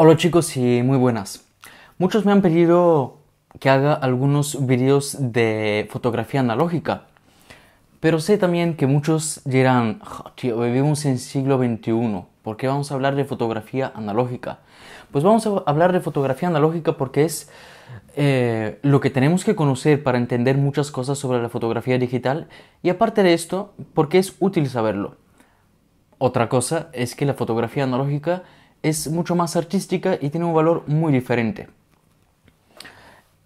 Hola chicos y muy buenas. Muchos me han pedido que haga algunos vídeos de fotografía analógica, pero sé también que muchos dirán, ah, tío, vivimos en siglo XXI, ¿por qué vamos a hablar de fotografía analógica? Pues vamos a hablar de fotografía analógica porque es eh, lo que tenemos que conocer para entender muchas cosas sobre la fotografía digital y aparte de esto, porque es útil saberlo. Otra cosa es que la fotografía analógica es mucho más artística y tiene un valor muy diferente.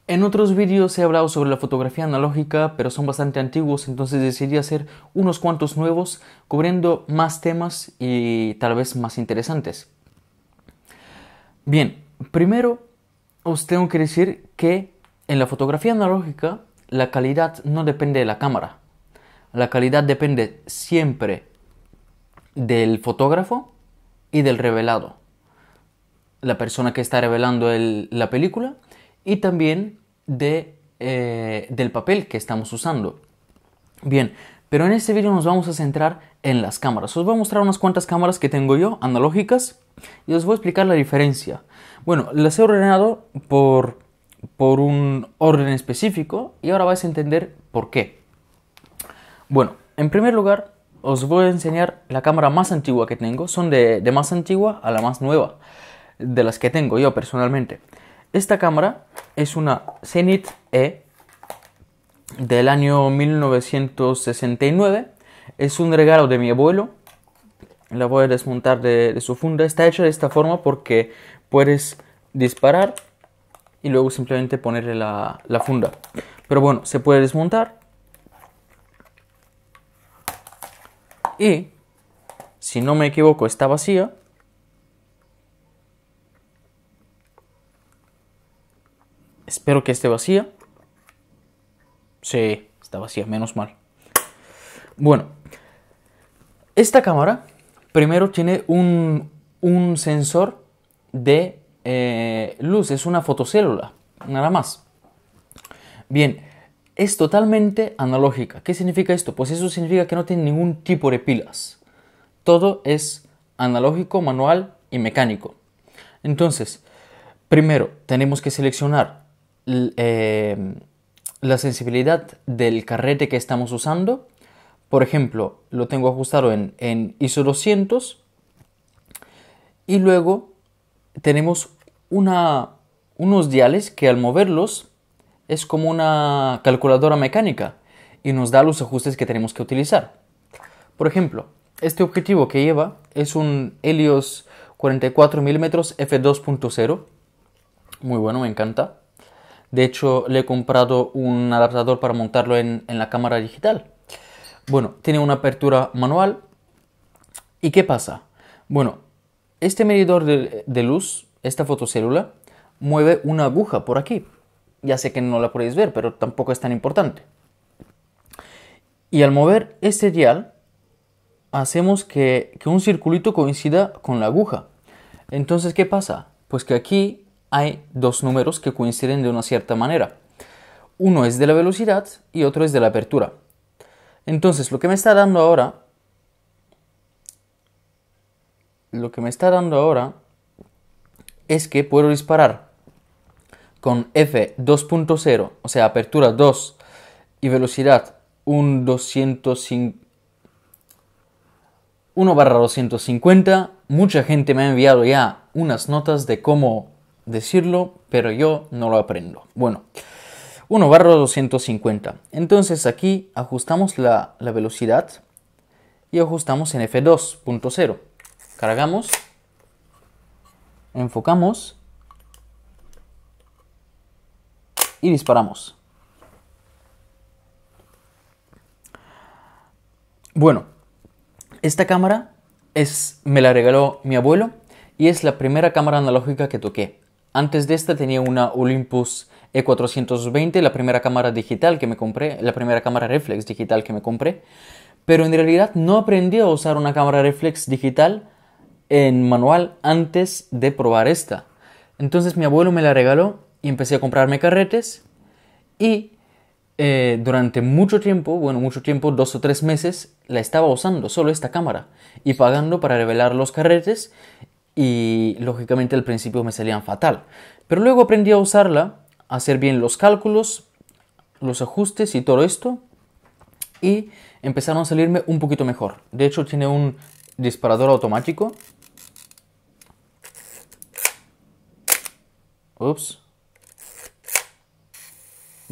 En otros vídeos he hablado sobre la fotografía analógica, pero son bastante antiguos, entonces decidí hacer unos cuantos nuevos, cubriendo más temas y tal vez más interesantes. Bien, primero os tengo que decir que en la fotografía analógica la calidad no depende de la cámara. La calidad depende siempre del fotógrafo y del revelado la persona que está revelando la película y también de, eh, del papel que estamos usando. Bien, pero en este vídeo nos vamos a centrar en las cámaras. Os voy a mostrar unas cuantas cámaras que tengo yo, analógicas, y os voy a explicar la diferencia. Bueno, las he ordenado por, por un orden específico y ahora vais a entender por qué. Bueno, en primer lugar, os voy a enseñar la cámara más antigua que tengo. Son de, de más antigua a la más nueva de las que tengo yo personalmente. Esta cámara es una Zenith E del año 1969. Es un regalo de mi abuelo. La voy a desmontar de, su funda. Está hecha de esta forma porque puedes disparar y luego simplemente ponerle la, la funda. Pero bueno, se puede desmontar. Y si no me equivoco, está vacía. Espero que esté vacía. Sí, está vacía, menos mal. Bueno, esta cámara primero tiene un, sensor de eh, luz, es una fotocélula, nada más. Bien, es totalmente analógica. ¿Qué significa esto? Pues eso significa que no tiene ningún tipo de pilas. Todo es analógico, manual y mecánico. Entonces, primero tenemos que seleccionar eh, la sensibilidad del carrete que estamos usando. Por ejemplo, lo tengo ajustado en, ISO 200 y luego tenemos una, unos diales que al moverlos es como una calculadora mecánica y nos da los ajustes que tenemos que utilizar. Por ejemplo, este objetivo que lleva es un Helios 44 mm f2.0. Muy bueno, me encanta. De hecho, le he comprado un adaptador para montarlo en, la cámara digital. Bueno, tiene una apertura manual. ¿Y qué pasa? Bueno, este medidor de, luz, esta fotocélula, mueve una aguja por aquí. Ya sé que no la podéis ver, pero tampoco es tan importante. Y al mover este dial, hacemos que, que, un circulito coincida con la aguja. Entonces, ¿qué pasa? Pues que aquí hay dos números que coinciden de una cierta manera. Uno es de la velocidad y otro es de la apertura. Entonces, lo que me está dando ahora, lo que me está dando ahora es que puedo disparar con F 2.0, o sea, apertura 2 y velocidad 1 250. Mucha gente me ha enviado ya unas notas de cómo decirlo, pero yo no lo aprendo. Bueno, 1 barra 250. Entonces aquí ajustamos la, la velocidad y ajustamos en F2.0. Cargamos, enfocamos y disparamos. Bueno, esta cámara es, me la regaló mi abuelo y es la primera cámara analógica que toqué. Antes de esta tenía una Olympus E420, la primera cámara digital que me compré, la primera cámara reflex digital que me compré, pero en realidad no aprendí a usar una cámara reflex digital en manual antes de probar esta. Entonces mi abuelo me la regaló y empecé a comprarme carretes y eh, durante mucho tiempo, bueno, mucho tiempo, dos o tres meses, la estaba usando, solo esta cámara, y pagando para revelar los carretes y lógicamente al principio me salían fatal. Pero luego aprendí a usarla, a hacer bien los cálculos, los ajustes y todo esto y empezaron a salirme un poquito mejor. De hecho tiene un disparador automático. Ups.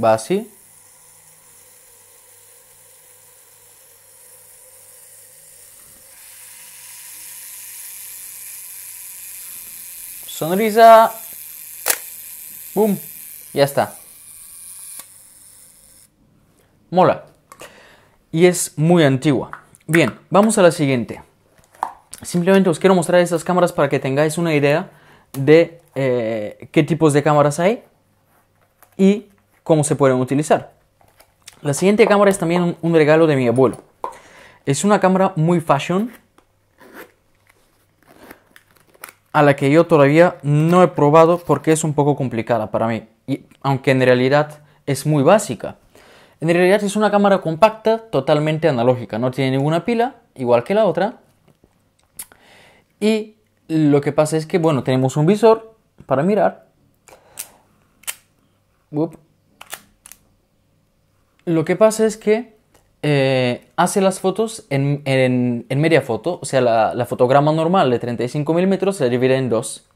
Va así. Sonrisa. Boom. Ya está. Mola. Y es muy antigua. Bien, vamos a la siguiente. Simplemente os quiero mostrar estas cámaras para que tengáis una idea de eh, qué tipos de cámaras hay y cómo se pueden utilizar. La siguiente cámara es también un regalo de mi abuelo. Es una cámara muy fashion, a la que yo todavía no he probado porque es un poco complicada para mí, y, aunque en realidad es muy básica. En realidad es una cámara compacta, totalmente analógica, no tiene ninguna pila, igual que la otra. Y lo que pasa es que, bueno, tenemos un visor para mirar. Lo que pasa es que eh, hace las fotos en, media foto, o sea, la, fotograma normal de 35 milímetros se divide en dos.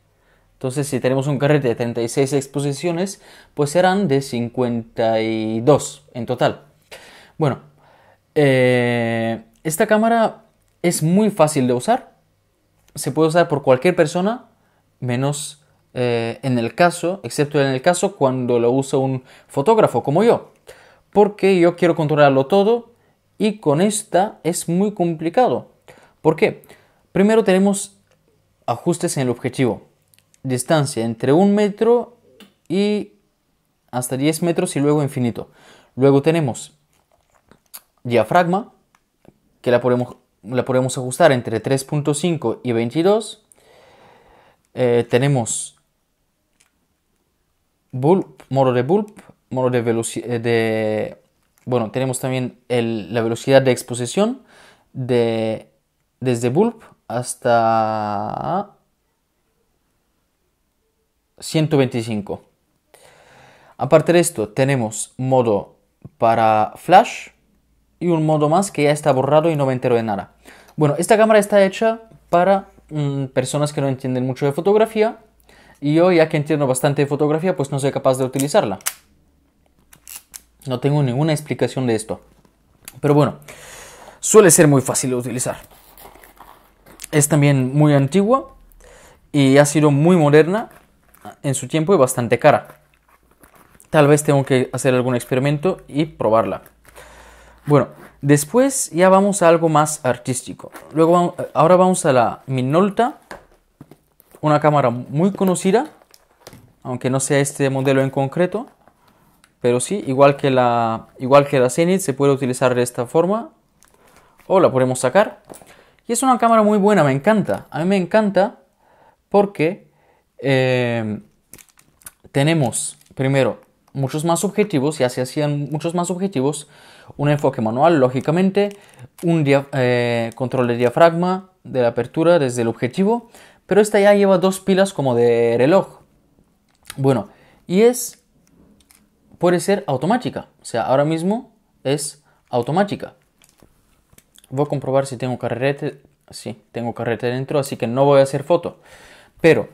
Entonces, si tenemos un carrete de 36 exposiciones, pues serán de 52 en total. Bueno, eh, esta cámara es muy fácil de usar. Se puede usar por cualquier persona, menos eh, en el caso, excepto en el caso cuando lo usa un fotógrafo como yo. Porque yo quiero controlarlo todo y con esta es muy complicado. ¿Por qué? Primero tenemos ajustes en el objetivo. Distancia entre un metro y hasta 10 metros y luego infinito. Luego tenemos diafragma, que la podemos, la podemos ajustar entre 3.5 y 22. Eh, tenemos bulb, modo de bulb, modo de, eh, de bueno, tenemos también la velocidad de exposición de, desde bulb hasta 125. Aparte de esto, tenemos modo para flash y un modo más que ya está borrado y no me entero de nada. Bueno, esta cámara está hecha para mm, personas que no entienden mucho de fotografía y yo ya que entiendo bastante de fotografía pues no soy capaz de utilizarla. No tengo ninguna explicación de esto. Pero bueno, suele ser muy fácil de utilizar. Es también muy antigua y ha sido muy moderna en su tiempo y bastante cara. Tal vez tengo que hacer algún experimento y probarla. Bueno, después ya vamos a algo más artístico. Luego, ahora vamos a la Minolta, una cámara muy conocida, aunque no sea este modelo en concreto. Pero sí, igual que la, igual que Zenith, se puede utilizar de esta forma. O la podemos sacar. Y es una cámara muy buena, me encanta. A mí me encanta porque eh, tenemos, primero, muchos más objetivos, ya se hacían muchos más objetivos, un enfoque manual, lógicamente, un eh, control de diafragma, de la apertura desde el objetivo, pero esta ya lleva dos pilas como de reloj. Bueno, y es puede ser automática. O sea, ahora mismo es automática. Voy a comprobar si tengo carrete. Sí, tengo carrete dentro, así que no voy a hacer foto. Pero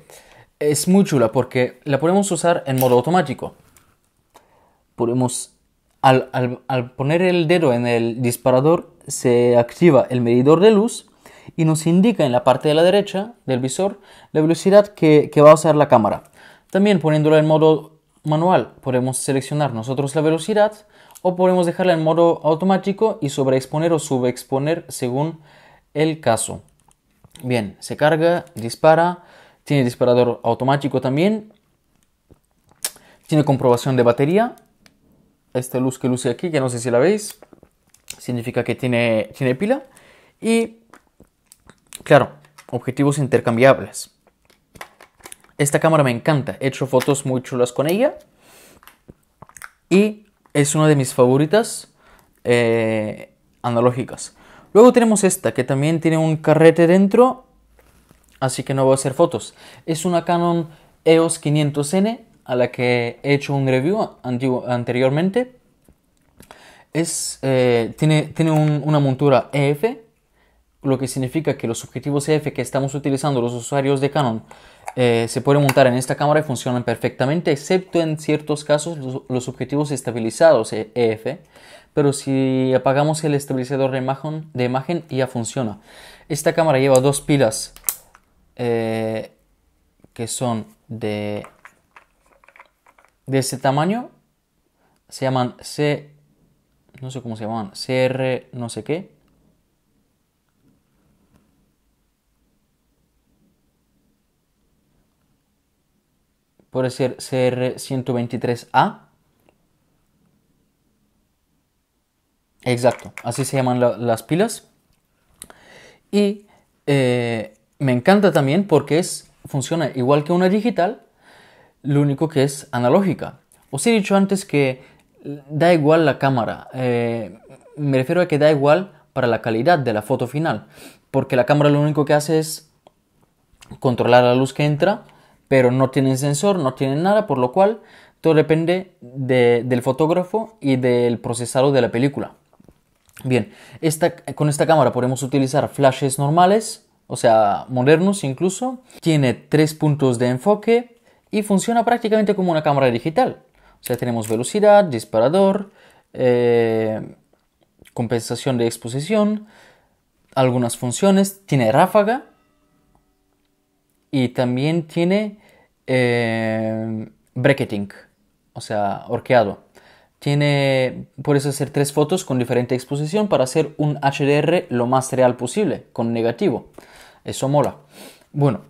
es muy chula porque la podemos usar en modo automático. Podemos, al, poner el dedo en el disparador, se activa el medidor de luz y nos indica en la parte de la derecha del visor la velocidad que, que va a usar la cámara. También poniéndola en modo manual podemos seleccionar nosotros la velocidad o podemos dejarla en modo automático y sobreexponer o subexponer según el caso. Bien, se carga, dispara, tiene disparador automático también, tiene comprobación de batería, esta luz que luce aquí, que no sé si la veis, significa que tiene, tiene pila y, claro, objetivos intercambiables. Esta cámara me encanta. He hecho fotos muy chulas con ella. Y es una de mis favoritas eh, analógicas. Luego tenemos esta, que también tiene un carrete dentro. Así que no voy a hacer fotos. Es una Canon EOS 500N a la que he hecho un review anteriormente. Es, eh, tiene, tiene una montura EF lo que significa que los objetivos EF que estamos utilizando los usuarios de Canon eh, se pueden montar en esta cámara y funcionan perfectamente, excepto en ciertos casos los, objetivos estabilizados EF, eh, pero si apagamos el estabilizador de imagen, ya funciona. Esta cámara lleva dos pilas eh, que son de, de este tamaño, se llaman C, no sé cómo se llaman, CR no sé qué, puede ser CR123A. Exacto, así se llaman las pilas. Y eh, me encanta también porque es, funciona igual que una digital, lo único que es analógica. Os he dicho antes que da igual la cámara, eh, me refiero a que da igual para la calidad de la foto final, porque la cámara lo único que hace es controlar la luz que entra pero no tienen sensor, no tienen nada, por lo cual todo depende del fotógrafo y del procesado de la película. Bien, con esta cámara podemos utilizar flashes normales, o sea, modernos incluso. Tiene tres puntos de enfoque y funciona prácticamente como una cámara digital. O sea, tenemos velocidad, disparador, eh, compensación de exposición, algunas funciones. Tiene ráfaga y también tiene eh, bracketing, o sea, orqueado, Tiene, puedes hacer tres fotos con diferente exposición para hacer un HDR lo más real posible, con negativo. Eso mola. Bueno,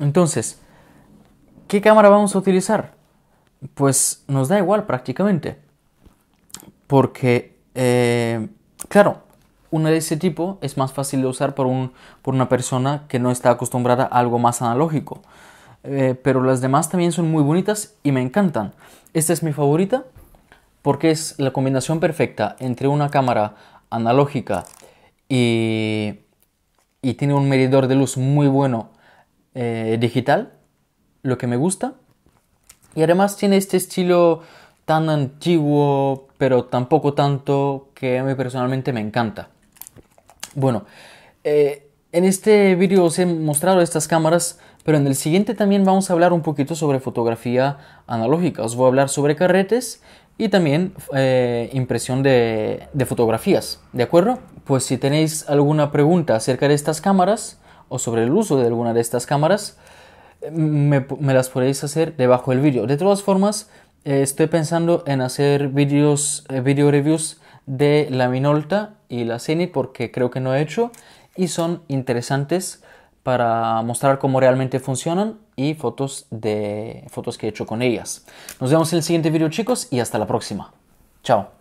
entonces, ¿qué cámara vamos a utilizar? Pues nos da igual prácticamente. Porque, eh, claro, una de ese tipo es más fácil de usar por, un, por una persona que no está acostumbrada a algo más analógico. Eh, pero las demás también son muy bonitas y me encantan. Esta es mi favorita porque es la combinación perfecta entre una cámara analógica y, tiene un medidor de luz muy bueno eh, digital, lo que me gusta. Y además tiene este estilo tan antiguo, pero tampoco tanto, que a mí personalmente me encanta. Bueno, eh, en este vídeo os he mostrado estas cámaras pero en el siguiente también vamos a hablar un poquito sobre fotografía analógica. Os voy a hablar sobre carretes y también eh, impresión de, fotografías. ¿De acuerdo? Pues si tenéis alguna pregunta acerca de estas cámaras o sobre el uso de alguna de estas cámaras, me, las podéis hacer debajo del vídeo. De todas formas, eh, estoy pensando en hacer vídeos eh, video reviews de la Minolta y la Zenit porque creo que no he hecho y son interesantes para mostrar cómo realmente funcionan y fotos, de, fotos que he hecho con ellas. Nos vemos en el siguiente video chicos y hasta la próxima. Chao.